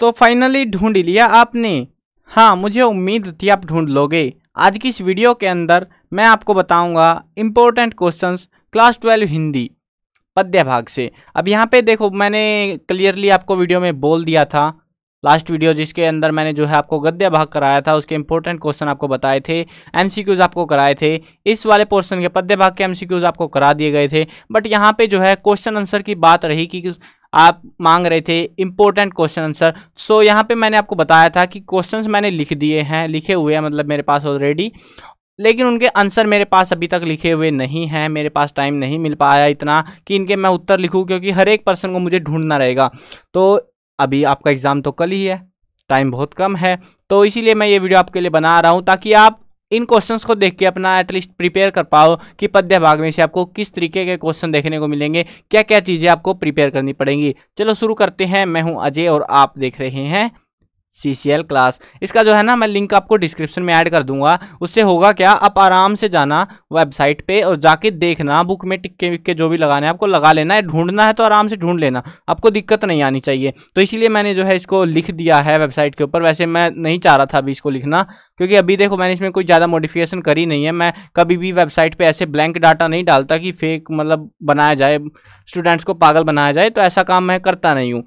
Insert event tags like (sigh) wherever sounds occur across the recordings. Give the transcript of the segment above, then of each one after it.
तो फाइनली ढूंढ लिया आपने हाँ मुझे उम्मीद थी आप ढूंढ लोगे आज की इस वीडियो के अंदर मैं आपको बताऊंगा important questions class twelve Hindi पद्य भाग से अब यहाँ पे देखो मैंने क्लियरली आपको वीडियो में बोल दिया था लास्ट वीडियो जिसके अंदर मैंने जो है आपको गद्य भाग कराया था उसके इम्पोर्टेंट क्वेश्चन आपको बताए थे एम आपको कराए थे इस वाले पोर्सन के पद्य भाग के एम आपको करा दिए गए थे बट यहाँ पे जो है क्वेश्चन आंसर की बात रही कि आप मांग रहे थे इंपॉर्टेंट क्वेश्चन आंसर सो यहाँ पे मैंने आपको बताया था कि क्वेश्चंस मैंने लिख दिए हैं लिखे हुए हैं मतलब मेरे पास ऑलरेडी लेकिन उनके आंसर मेरे पास अभी तक लिखे हुए नहीं हैं मेरे पास टाइम नहीं मिल पाया इतना कि इनके मैं उत्तर लिखूँ क्योंकि हर एक पर्सन को मुझे ढूंढना रहेगा तो अभी आपका एग्ज़ाम तो कल ही है टाइम बहुत कम है तो इसीलिए मैं ये वीडियो आपके लिए बना रहा हूँ ताकि आप इन क्वेश्चंस को देख के अपना एटलीस्ट प्रिपेयर कर पाओ कि पद्य भाग में से आपको किस तरीके के क्वेश्चन देखने को मिलेंगे क्या क्या चीज़ें आपको प्रिपेयर करनी पड़ेंगी चलो शुरू करते हैं मैं हूँ अजय और आप देख रहे हैं सी सी एल क्लास इसका जो है ना मैं लिंक आपको डिस्क्रिप्शन में ऐड कर दूंगा उससे होगा क्या आप आराम से जाना वेबसाइट पे और जाके देखना बुक में टिक्के विक्के जो भी लगाने आपको लगा लेना है ढूंढना है तो आराम से ढूंढ लेना आपको दिक्कत नहीं आनी चाहिए तो इसीलिए मैंने जो है इसको लिख दिया है वेबसाइट के ऊपर वैसे मैं नहीं चाह रहा था अभी इसको लिखना क्योंकि अभी देखो मैंने इसमें कोई ज़्यादा मॉडिफिकेशन करी नहीं है मैं कभी भी वेबसाइट पर ऐसे ब्लैंक डाटा नहीं डालता कि फेक मतलब बनाया जाए स्टूडेंट्स को पागल बनाया जाए तो ऐसा काम मैं करता नहीं हूँ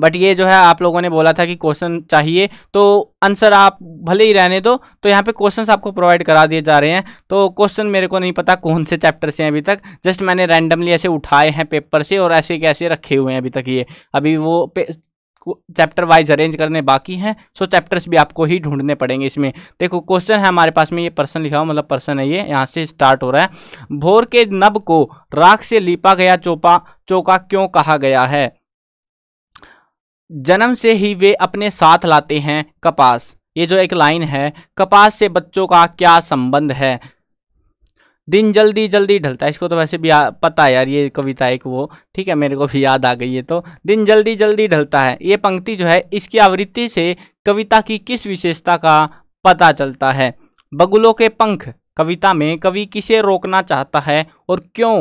बट ये जो है आप लोगों ने बोला था कि क्वेश्चन चाहिए तो आंसर आप भले ही रहने दो तो यहाँ पे क्वेश्चंस आपको प्रोवाइड करा दिए जा रहे हैं तो क्वेश्चन मेरे को नहीं पता कौन से चैप्टर से हैं अभी तक जस्ट मैंने रैंडमली ऐसे उठाए हैं पेपर से और ऐसे कैसे रखे हुए हैं अभी तक ये अभी वो चैप्टर वाइज अरेंज करने बाकी हैं सो चैप्टर्स भी आपको ही ढूंढने पड़ेंगे इसमें देखो क्वेश्चन है हमारे पास में ये पर्सन लिखा हुआ मतलब पर्सन है ये यहाँ से स्टार्ट हो रहा है भोर के नब को राख से लिपा गया चोपा चौका क्यों कहा गया है जन्म से ही वे अपने साथ लाते हैं कपास ये जो एक लाइन है कपास से बच्चों का क्या संबंध है दिन जल्दी जल्दी ढलता है इसको तो वैसे भी आ, पता है यार ये कविता एक वो ठीक है मेरे को भी याद आ गई है तो दिन जल्दी जल्दी ढलता है ये पंक्ति जो है इसकी आवृत्ति से कविता की किस विशेषता का पता चलता है बगुलों के पंख कविता में कवि किसे रोकना चाहता है और क्यों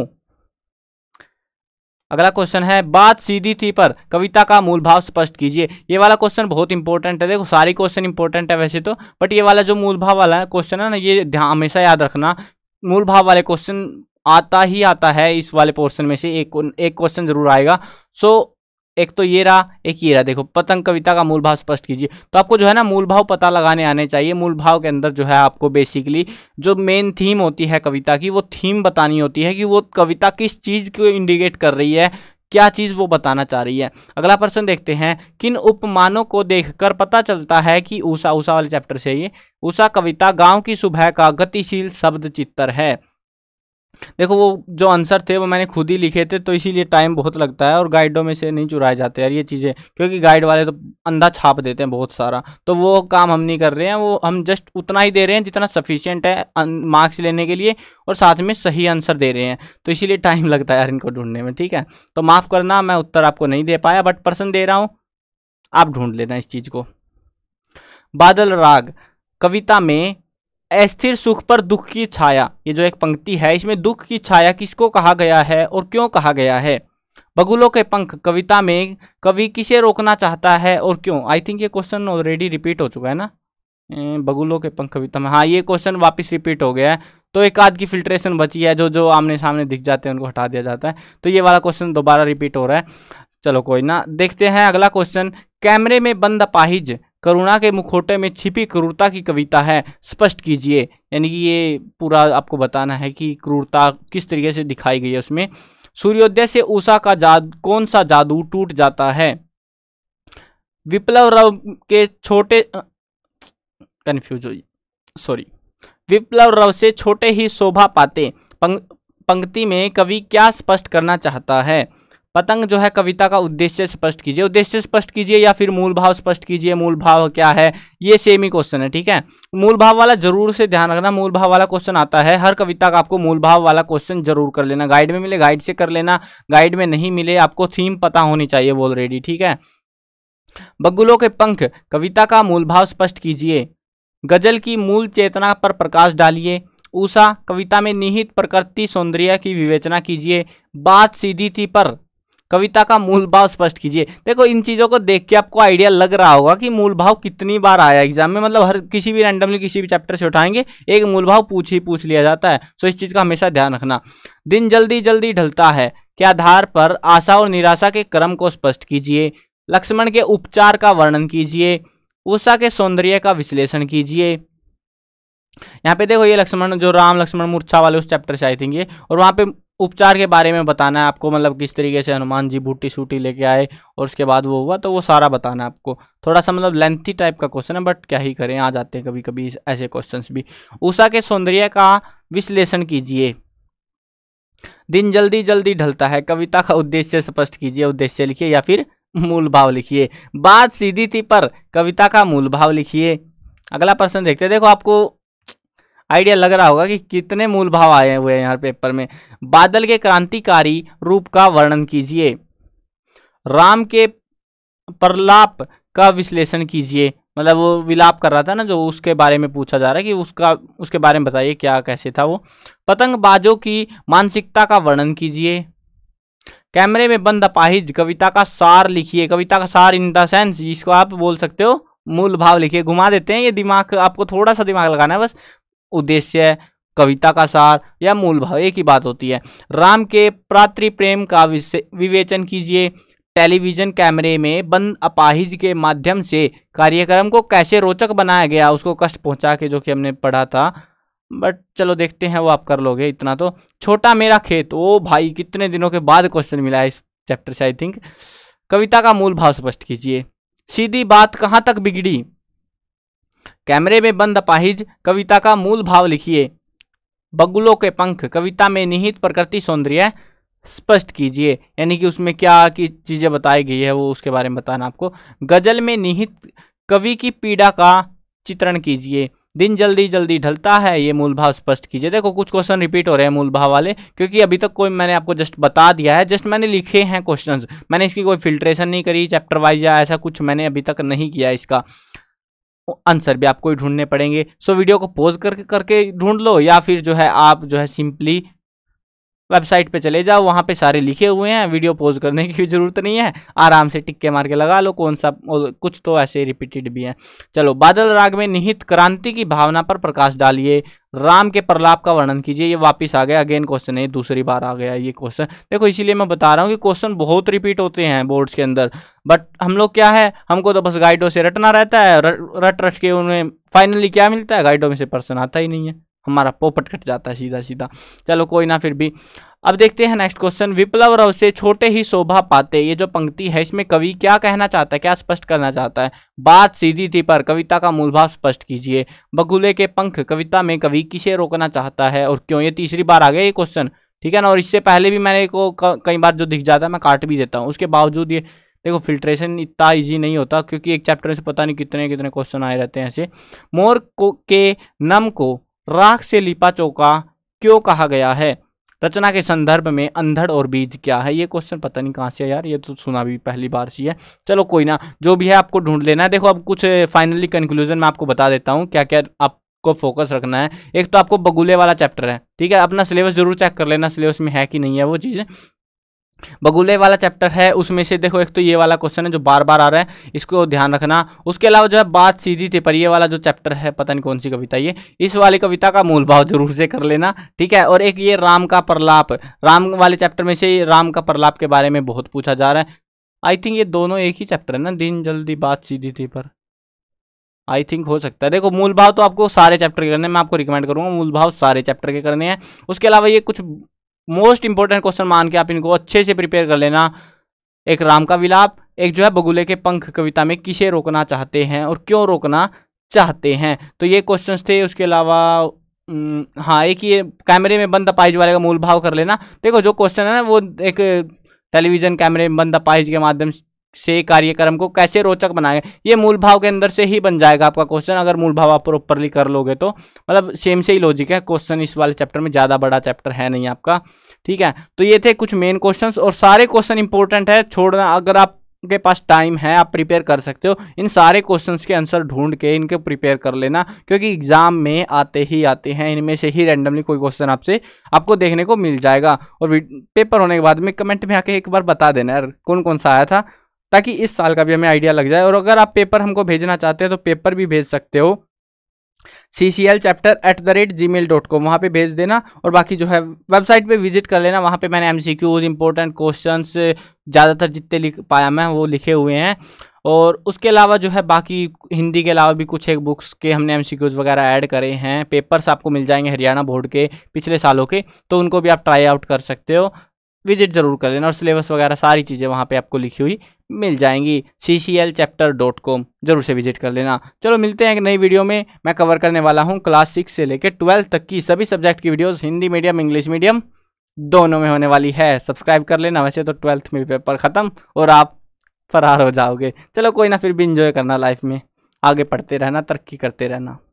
अगला क्वेश्चन है बात सीधी थी पर कविता का मूल भाव स्पष्ट कीजिए ये वाला क्वेश्चन बहुत इंपॉर्टेंट है देखो सारी क्वेश्चन इंपॉर्टेंट है वैसे तो बट ये वाला जो मूल भाव वाला क्वेश्चन है ना ये ध्यान हमेशा याद रखना मूल भाव वाले क्वेश्चन आता ही आता है इस वाले पोर्शन में से एक एक क्वेश्चन जरूर आएगा सो so, एक तो ये रहा एक ये रहा देखो पतंग कविता का मूल भाव स्पष्ट कीजिए तो आपको जो है ना मूल भाव पता लगाने आने चाहिए मूल भाव के अंदर जो है आपको बेसिकली जो मेन थीम होती है कविता की वो थीम बतानी होती है कि वो कविता किस चीज़ को इंडिकेट कर रही है क्या चीज़ वो बताना चाह रही है अगला प्रश्न देखते हैं किन उपमानों को देखकर पता चलता है कि ऊषा ऊषा वाले चैप्टर से ये ऊषा कविता गांव की सुबह का गतिशील शब्द चित्तर है देखो वो जो आंसर थे वो मैंने खुद ही लिखे थे तो इसीलिए टाइम बहुत लगता है और गाइडों में से नहीं चुराए जाते यार ये चीज़ें क्योंकि गाइड वाले तो अंधा छाप देते हैं बहुत सारा तो वो काम हम नहीं कर रहे हैं वो हम जस्ट उतना ही दे रहे हैं जितना सफिशियंट है मार्क्स लेने के लिए और साथ में सही आंसर दे रहे हैं तो इसीलिए टाइम (laughs) लगता है यार इनको ढूंढने में ठीक है तो माफ़ करना मैं उत्तर आपको नहीं दे पाया बट पर्सन दे रहा हूँ आप ढूंढ लेना इस चीज़ को बादल राग कविता में अस्थिर सुख पर दुख की छाया ये जो एक पंक्ति है इसमें दुख की छाया किसको कहा गया है और क्यों कहा गया है बगुलों के पंख कविता में कवि किसे रोकना चाहता है और क्यों आई थिंक ये क्वेश्चन ऑलरेडी रिपीट हो चुका है ना बगुलों के पंख कविता में हाँ ये क्वेश्चन वापस रिपीट हो गया है तो एक आध की फिल्ट्रेशन बची है जो जो आमने सामने दिख जाते हैं उनको हटा दिया जाता है तो ये वाला क्वेश्चन दोबारा रिपीट हो रहा है चलो कोई ना देखते हैं अगला क्वेश्चन कैमरे में बंद अपाहिज करुणा के मुखोटे में छिपी क्रूरता की कविता है स्पष्ट कीजिए यानी कि ये पूरा आपको बताना है कि क्रूरता किस तरीके से दिखाई गई है उसमें सूर्योदय से ऊषा का जाद कौन सा जादू टूट जाता है विप्लव रव के छोटे कन्फ्यूज हो सॉरी विप्लव रव से छोटे ही शोभा पाते पंक्ति में कवि क्या स्पष्ट करना चाहता है पतंग जो है कविता का उद्देश्य स्पष्ट कीजिए उद्देश्य स्पष्ट कीजिए या फिर मूल भाव स्पष्ट कीजिए मूल भाव क्या है ये सेम ही क्वेश्चन है ठीक है मूल भाव वाला जरूर से ध्यान रखना मूल भाव वाला क्वेश्चन आता है हर कविता का आपको मूल भाव वाला क्वेश्चन जरूर कर लेना गाइड में मिले गाइड से कर लेना गाइड में नहीं मिले आपको थीम पता होनी चाहिए वो ऑलरेडी ठीक है बगुलों के पंख कविता का मूल भाव स्पष्ट कीजिए गजल की मूल चेतना पर प्रकाश डालिए ऊषा कविता में निहित प्रकृति सौंदर्य की विवेचना कीजिए बात सीधी थी पर कविता का मूल भाव स्पष्ट कीजिए देखो इन चीज़ों को देख के आपको आइडिया लग रहा होगा कि मूल भाव कितनी बार आया एग्जाम में मतलब हर किसी भी रैंडमली किसी भी चैप्टर से उठाएंगे एक मूल भाव पूछ ही पूछ लिया जाता है सो इस चीज़ का हमेशा ध्यान रखना दिन जल्दी जल्दी ढलता है के आधार पर आशा और निराशा के क्रम को स्पष्ट कीजिए लक्ष्मण के उपचार का वर्णन कीजिए उषा के सौंदर्य का विश्लेषण कीजिए यहाँ पे देखो ये लक्ष्मण जो राम लक्ष्मण मूर्छा वाले उस चैप्टर से आई थी ये और वहाँ पे उपचार के बारे में बताना है आपको मतलब किस तरीके से हनुमान जी बूटी सूटी लेके आए और उसके बाद वो हुआ तो वो सारा बताना है आपको थोड़ा सा मतलब लेंथी टाइप का क्वेश्चन है बट क्या ही करें आ जाते हैं कभी कभी ऐसे क्वेश्चंस भी उषा के सौंदर्य का विश्लेषण कीजिए दिन जल्दी जल्दी ढलता है कविता का उद्देश्य स्पष्ट कीजिए उद्देश्य लिखिए या फिर मूल भाव लिखिए बात सीधी थी पर कविता का मूल भाव लिखिए अगला प्रश्न देखते देखो आपको आइडिया लग रहा होगा कि कितने मूल भाव आए हुए हैं यहाँ पेपर में बादल के क्रांतिकारी रूप का वर्णन कीजिए राम के प्रलाप का विश्लेषण कीजिए मतलब वो विलाप कर रहा था ना जो उसके बारे में पूछा जा रहा है कि उसका उसके बारे में बताइए क्या कैसे था वो पतंगबाजों की मानसिकता का वर्णन कीजिए कैमरे में बंद अपाहिज कविता का सार लिखिए कविता का सार इन द सेंस इसको आप बोल सकते हो मूल भाव लिखिए घुमा देते हैं ये दिमाग आपको थोड़ा सा दिमाग लगाना है बस उद्देश्य कविता का सार या मूल भाव एक ही बात होती है राम के प्रातृ प्रेम का विवेचन कीजिए टेलीविजन कैमरे में बंद अपाहिज के माध्यम से कार्यक्रम को कैसे रोचक बनाया गया उसको कष्ट पहुंचा के जो कि हमने पढ़ा था बट चलो देखते हैं वो आप कर लोगे इतना तो छोटा मेरा खेत ओ भाई कितने दिनों के बाद क्वेश्चन मिला है इस चैप्टर से आई थिंक कविता का मूल भाव स्पष्ट कीजिए सीधी बात कहाँ तक बिगड़ी कैमरे में बंद अपाहिज कविता का मूल भाव लिखिए बगुलों के पंख कविता में निहित प्रकृति सौंदर्य स्पष्ट कीजिए यानी कि उसमें क्या की चीज़ें बताई गई है वो उसके बारे में बताना आपको गज़ल में निहित कवि की पीड़ा का चित्रण कीजिए दिन जल्दी जल्दी ढलता है ये मूल भाव स्पष्ट कीजिए देखो कुछ क्वेश्चन रिपीट हो रहे हैं मूल भाव वाले क्योंकि अभी तक कोई मैंने आपको जस्ट बता दिया है जस्ट मैंने लिखे हैं क्वेश्चंस मैंने इसकी कोई फिल्ट्रेशन नहीं करी चैप्टर वाइज या ऐसा कुछ मैंने अभी तक नहीं किया इसका आंसर भी आपको ही ढूंढने पड़ेंगे सो वीडियो को पोज करके करके ढूंढ लो या फिर जो है आप जो है सिंपली वेबसाइट पे चले जाओ वहाँ पे सारे लिखे हुए हैं वीडियो पोज करने (laughs) की ज़रूरत नहीं है आराम से टिक्के मार के लगा लो कौन सा कुछ तो ऐसे रिपीटेड भी हैं चलो बादल राग में निहित क्रांति की भावना पर प्रकाश डालिए राम के प्रलाप का वर्णन कीजिए ये वापस आ गया अगेन क्वेश्चन है दूसरी बार आ गया ये क्वेश्चन देखो इसीलिए मैं बता रहा हूँ कि क्वेश्चन बहुत रिपीट होते हैं बोर्ड्स के अंदर बट हम लोग क्या है हमको तो बस गाइडों से रटना रहता है रट रट के उन्हें फाइनली क्या मिलता है गाइडों में से पर्सन आता ही नहीं है हमारा पोपट कट जाता है सीधा सीधा चलो कोई ना फिर भी अब देखते हैं नेक्स्ट क्वेश्चन विप्लव राव से छोटे ही शोभा पाते ये जो पंक्ति है इसमें कवि क्या कहना चाहता है क्या स्पष्ट करना चाहता है बात सीधी थी पर कविता का मूलभाव स्पष्ट कीजिए बगुले के पंख कविता में कवि किसे रोकना चाहता है और क्यों ये तीसरी बार आ गया ये क्वेश्चन ठीक है ना और इससे पहले भी मैंने को कई बार जो दिख जाता है मैं काट भी देता हूँ उसके बावजूद ये देखो फिल्ट्रेशन इतना इजी नहीं होता क्योंकि एक चैप्टर में से पता नहीं कितने कितने क्वेश्चन आए रहते हैं ऐसे मोर को के नम को राख से लिपा चौका क्यों कहा गया है रचना के संदर्भ में अंधड़ और बीज क्या है ये क्वेश्चन पता नहीं कहाँ से है यार ये तो सुना भी पहली बार सी है चलो कोई ना जो भी है आपको ढूंढ लेना है देखो अब कुछ फाइनली कंक्लूजन में आपको बता देता हूँ क्या क्या आप को फोकस रखना है एक तो आपको बगुले वाला चैप्टर है ठीक है अपना सिलेबस जरूर चेक कर लेना सिलेबस में है कि नहीं है वो चीज़ बगुले वाला चैप्टर है उसमें से देखो एक तो ये वाला क्वेश्चन है जो बार बार आ रहा है इसको ध्यान रखना उसके अलावा जो है बात सीधी थी पर ये वाला जो चैप्टर है पता नहीं कौन सी कविता ये इस वाली कविता का मूल भाव जरूर से कर लेना ठीक है और एक ये राम का प्रलाप राम वाले चैप्टर में से राम का प्रलाप के बारे में बहुत पूछा जा रहा है आई थिंक ये दोनों एक ही चैप्टर है ना दिन जल्दी बात सीधी थी पर आई थिंक हो सकता है देखो मूल भाव तो आपको सारे चैप्टर के करने मैं आपको रिकमेंड करूंगा मूल भाव सारे चैप्टर के करने हैं उसके अलावा ये कुछ मोस्ट इंपॉर्टेंट क्वेश्चन मान के आप इनको अच्छे से प्रिपेयर कर लेना एक राम का विलाप एक जो है बगुले के पंख कविता में किसे रोकना चाहते हैं और क्यों रोकना चाहते हैं तो ये क्वेश्चंस थे उसके अलावा हाँ एक ये कैमरे में बंद अपाइज वाले का मूल भाव कर लेना देखो जो क्वेश्चन है ना वो एक टेलीविजन कैमरे में बंद अपाइज के माध्यम से कार्यक्रम को कैसे रोचक बनाए ये मूल भाव के अंदर से ही बन जाएगा आपका क्वेश्चन अगर मूल भाव आप प्रॉपरली कर लोगे तो मतलब सेम से ही लॉजिक है क्वेश्चन इस वाले चैप्टर में ज़्यादा बड़ा चैप्टर है नहीं आपका ठीक है तो ये थे कुछ मेन क्वेश्चंस और सारे क्वेश्चन इंपॉर्टेंट है छोड़ना अगर आप के पास टाइम है आप प्रिपेयर कर सकते हो इन सारे क्वेश्चंस के आंसर ढूंढ के इनके प्रिपेयर कर लेना क्योंकि एग्जाम में आते ही आते हैं इनमें से ही रैंडमली कोई क्वेश्चन आपसे आपको देखने को मिल जाएगा और पेपर होने के बाद में कमेंट में आके एक बार बता देना यार कौन कौन सा आया था ताकि इस साल का भी हमें आइडिया लग जाए और अगर आप पेपर हमको भेजना चाहते हैं तो पेपर भी भेज सकते हो C C L chapter at the rate Gmail dot com वहाँ पर भेज देना और बाकी जो है वेबसाइट पे विजिट कर लेना वहाँ पे मैंने M C Qs important question ज़्यादातर जितने लिख पाया मैं वो लिखे हुए हैं और उसके अलावा जो है बाकी हिंदी के अलावा भी कुछ एक बुक्स के हमने एम सी क्यूज़ वगैरह ऐड करे हैं पेपर्स आपको मिल जाएंगे हरियाणा बोर्ड के पिछले सालों के तो उनको भी आप ट्राई आउट कर सकते हो विजिट ज़रूर कर लेना और सिलेबस वगैरह सारी चीज़ें वहाँ पे आपको लिखी हुई मिल जाएंगी C C L chapter dot com जरूर से विजिट कर लेना चलो मिलते हैं एक नई वीडियो में मैं कवर करने वाला हूँ क्लास सिक्स से लेकर ट्वेल्थ तक की सभी सब्जेक्ट की videos Hindi medium English medium दोनों में होने वाली है सब्सक्राइब कर लेना वैसे तो ट्वेल्थ में पेपर ख़त्म और आप फरार हो जाओगे चलो कोई ना फिर भी इंजॉय करना लाइफ में आगे पढ़ते रहना तरक्की करते रहना